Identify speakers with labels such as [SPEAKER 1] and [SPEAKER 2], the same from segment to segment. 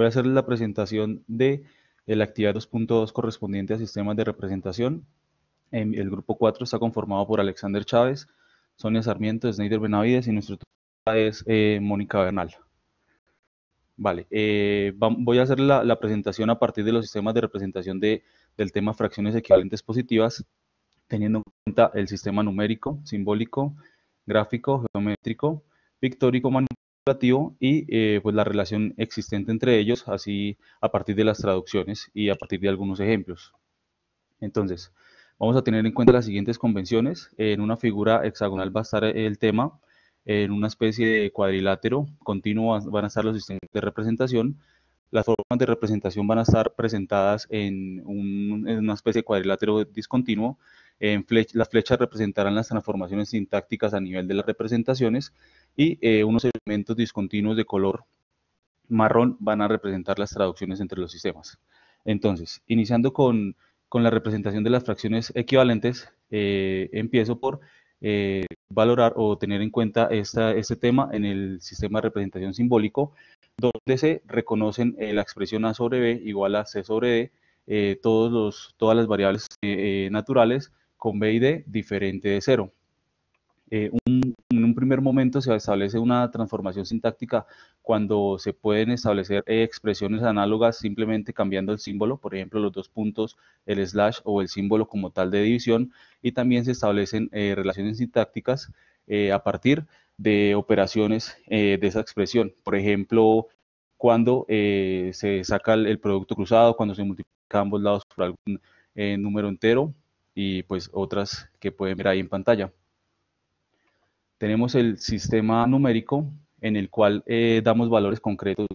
[SPEAKER 1] voy a hacer la presentación de eh, la actividad 2.2 correspondiente a sistemas de representación. Em, el grupo 4 está conformado por Alexander Chávez, Sonia Sarmiento, Snyder Benavides y nuestro es eh, Mónica Bernal. Vale, eh, voy a hacer la, presentación a partir de los sistemas de representación de, del tema fracciones equivalentes positivas, teniendo en cuenta el sistema numérico, simbólico, gráfico, geométrico, pictórico, manual y eh, pues la relación existente entre ellos, así a partir de las traducciones y a partir de algunos ejemplos. Entonces, vamos a tener en cuenta las siguientes convenciones. En una figura hexagonal va a estar el tema, en una especie de cuadrilátero continuo van a estar los sistemas de representación, las formas de representación van a estar presentadas en, en una especie de cuadrilátero discontinuo las flechas representarán las transformaciones sintácticas a nivel de las representaciones y eh, unos elementos discontinuos de color marrón van a representar las traducciones entre los sistemas. Entonces, iniciando con, con la representación de las fracciones equivalentes, eh, empiezo por eh, valorar o tener en cuenta esta, este tema en el sistema de representación simbólico, donde se reconocen la expresión A sobre B igual a C sobre D, todos los, todas las variables naturales, con B y D, diferente de cero. Eh, en un primer momento se establece una transformación sintáctica cuando se pueden establecer eh, expresiones análogas simplemente cambiando el símbolo, por ejemplo, los dos puntos, el slash o el símbolo como tal de división, y también se establecen eh, relaciones sintácticas a partir de operaciones de esa expresión. Por ejemplo, cuando se saca el, el, producto cruzado, cuando se multiplica ambos lados por algún número entero, y pues otras que pueden ver ahí en pantalla. Tenemos el sistema numérico en el cual eh, damos valores concretos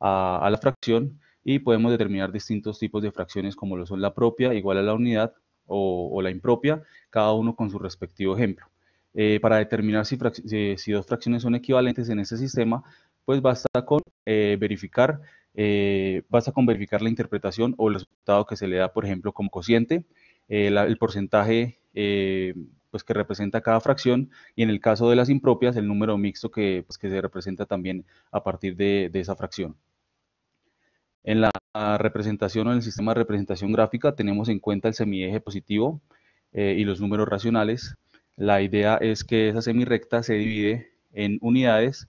[SPEAKER 1] a, la fracción y podemos determinar distintos tipos de fracciones como lo son la propia, igual a la unidad, o, la impropia, cada uno con su respectivo ejemplo. Eh, para determinar eh, si, dos fracciones son equivalentes en este sistema, pues basta con, verificar, basta con verificar la interpretación o el resultado que se le da, por ejemplo, como cociente, eh, el porcentaje eh, pues que representa cada fracción y en el caso de las impropias el número mixto que, pues, se representa también a partir de, esa fracción. En la representación o en el sistema de representación gráfica tenemos en cuenta el semieje positivo eh, y los números racionales. La idea es que esa semirrecta se divide en unidades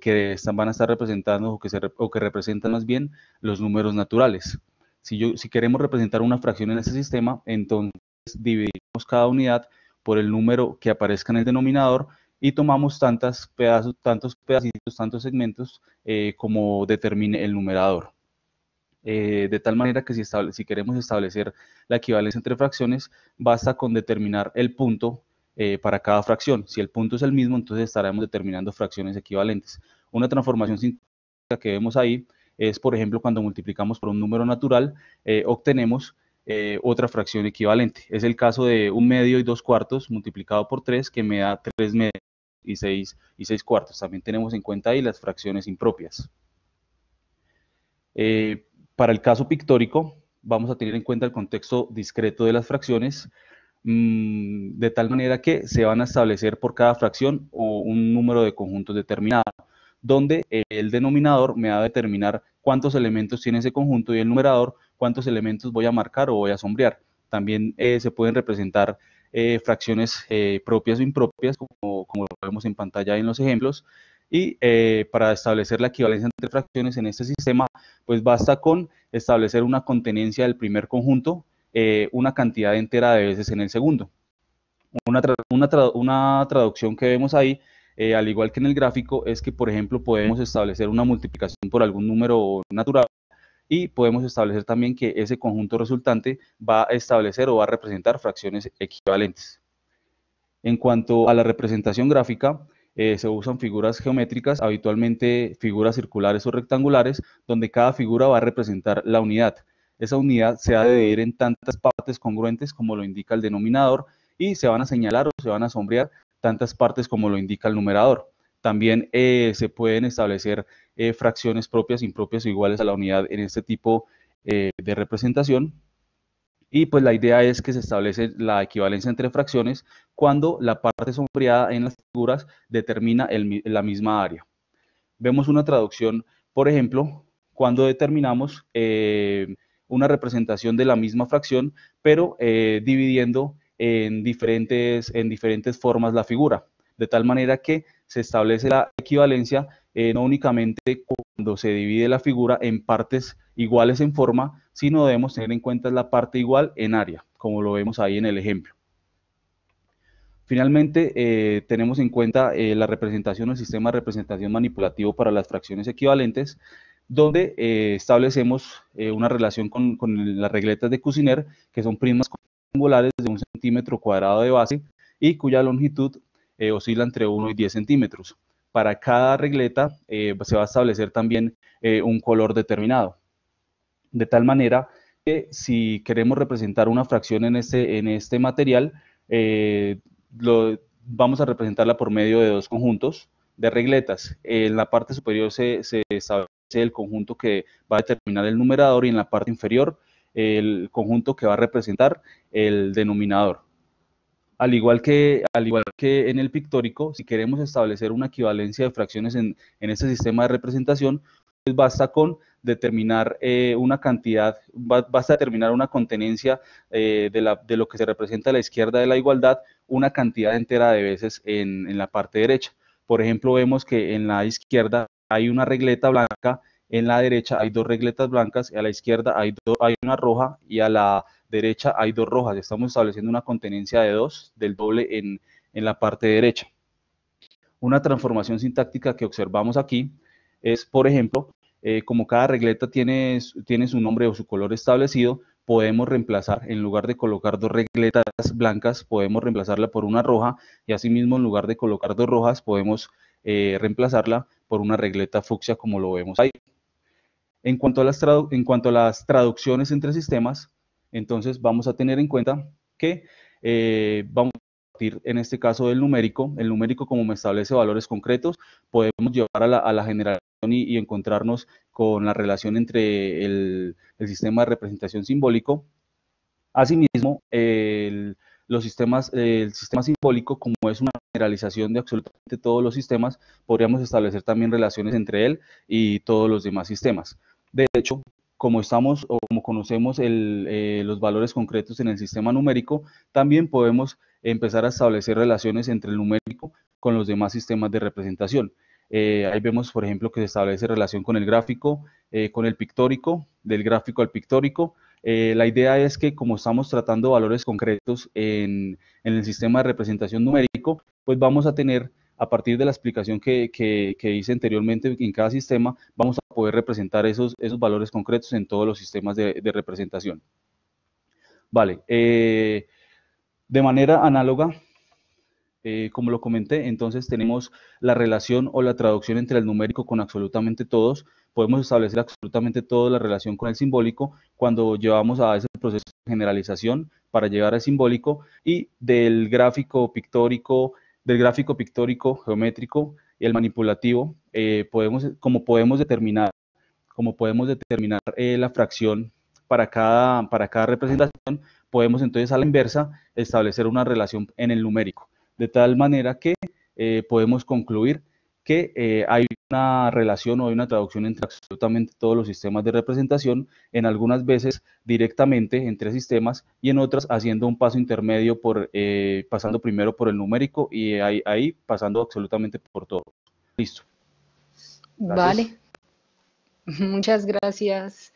[SPEAKER 1] que están, van a estar representando que, o que representan más bien los números naturales. Si, yo, si queremos representar una fracción en ese sistema, entonces dividimos cada unidad por el número que aparezca en el denominador y tomamos tantas pedazos, tantos pedacitos, tantos segmentos eh, como determine el numerador. Eh, de tal manera que si, si, queremos establecer la equivalencia entre fracciones, basta con determinar el punto eh, para cada fracción. Si el punto es el mismo, entonces estaremos determinando fracciones equivalentes. Una transformación que vemos ahí es, por ejemplo, cuando multiplicamos por un número natural, eh, obtenemos eh, otra fracción equivalente. Es el caso de un medio y dos cuartos multiplicado por tres, que me da tres medios y seis, y cuartos. También tenemos en cuenta ahí las fracciones impropias. Eh, para el caso pictórico, vamos a tener en cuenta el contexto discreto de las fracciones, mm, de tal manera que se van a establecer por cada fracción o un número de conjuntos determinado donde el denominador me va a determinar cuántos elementos tiene ese conjunto y el numerador cuántos elementos voy a marcar o voy a sombrear. También eh, se pueden representar eh, fracciones eh, propias o impropias, como, lo vemos en pantalla en los ejemplos. Y para establecer la equivalencia entre fracciones en este sistema, pues basta con establecer una contenencia del primer conjunto una cantidad entera de veces en el segundo. Una, una traducción que vemos ahí eh, al igual que en el gráfico, es que, por ejemplo, podemos establecer una multiplicación por algún número natural y podemos establecer también que ese conjunto resultante va a establecer o va a representar fracciones equivalentes. En cuanto a la representación gráfica, eh, se usan figuras geométricas, habitualmente figuras circulares o rectangulares, donde cada figura va a representar la unidad. Esa unidad se ha de dividir en tantas partes congruentes como lo indica el denominador y se van a señalar o se van a sombrear tantas partes como lo indica el numerador. También eh, se pueden establecer eh, fracciones propias, impropias o iguales a la unidad en este tipo eh, de representación. Y pues la idea es que se establece la equivalencia entre fracciones cuando la parte sombreada en las figuras determina la misma área. Vemos una traducción, por ejemplo, cuando determinamos una representación de la misma fracción, pero dividiendo en diferentes, en diferentes formas la figura, de tal manera que se establece la equivalencia eh, no únicamente cuando se divide la figura en partes iguales en forma, sino debemos tener en cuenta la parte igual en área, como lo vemos ahí en el ejemplo. Finalmente, eh, tenemos en cuenta eh, la representación o el sistema de representación manipulativo para las fracciones equivalentes, donde establecemos una relación con, con, las regletas de Cousiner, que son primas de un centímetro cuadrado de base y cuya longitud eh, oscila entre 1 y 10 centímetros. Para cada regleta eh, se va a establecer también eh, un color determinado. De tal manera que si queremos representar una fracción en este, en este material, vamos a representarla por medio de dos conjuntos de regletas. En la parte superior se, se establece el conjunto que va a determinar el numerador y en la parte inferior el conjunto que va a representar el denominador. Al igual, que, al igual que en el pictórico, si queremos establecer una equivalencia de fracciones en, en este sistema de representación, pues basta con determinar eh, una cantidad, basta determinar una contenencia eh, de, lo que se representa a la izquierda de la igualdad, una cantidad entera de veces en, en la parte derecha. Por ejemplo, vemos que en la izquierda hay una regleta blanca en la derecha hay dos regletas blancas, y a la izquierda hay, una roja y a la derecha hay dos rojas. Estamos estableciendo una contenencia de dos del doble en, la parte derecha. Una transformación sintáctica que observamos aquí es, por ejemplo, eh, como cada regleta tiene, su nombre o su color establecido, podemos reemplazar, en lugar de colocar dos regletas blancas, podemos reemplazarla por una roja y asimismo en lugar de colocar dos rojas podemos eh, reemplazarla por una regleta fucsia como lo vemos ahí. En cuanto, a las traducciones entre sistemas, entonces vamos a tener en cuenta que eh, vamos a partir en este caso del numérico. El numérico como me establece valores concretos, podemos llevar a la, generación y, encontrarnos con la relación entre el, sistema de representación simbólico. Asimismo, los sistemas, el sistema simbólico, como es una generalización de absolutamente todos los sistemas, podríamos establecer también relaciones entre él y todos los demás sistemas. De hecho, como estamos o como conocemos eh, los valores concretos en el sistema numérico, también podemos empezar a establecer relaciones entre el numérico con los demás sistemas de representación. Eh, ahí vemos, por ejemplo, que se establece relación con el gráfico, eh, con el pictórico, del gráfico al pictórico. la idea es que como estamos tratando valores concretos en, en, el sistema de representación numérico, pues vamos a tener a partir de la explicación que, hice anteriormente en cada sistema, vamos a poder representar esos, esos valores concretos en todos los sistemas de, representación. Vale, eh, de manera análoga, eh, como lo comenté, entonces tenemos la relación o la traducción entre el numérico con absolutamente todos. Podemos establecer absolutamente toda la relación con el simbólico cuando llevamos a ese proceso de generalización para llegar al simbólico y del gráfico pictórico, del gráfico pictórico geométrico y el manipulativo, eh, podemos, como podemos determinar, podemos determinar eh, la fracción para cada, para cada representación, podemos entonces a la inversa establecer una relación en el numérico, de tal manera que eh, podemos concluir que eh, hay una relación o hay una traducción entre absolutamente todos los sistemas de representación, en algunas veces directamente entre sistemas y en otras haciendo un paso intermedio por eh, pasando primero por el numérico y ahí, pasando absolutamente por todo. Listo. Vale. Muchas gracias.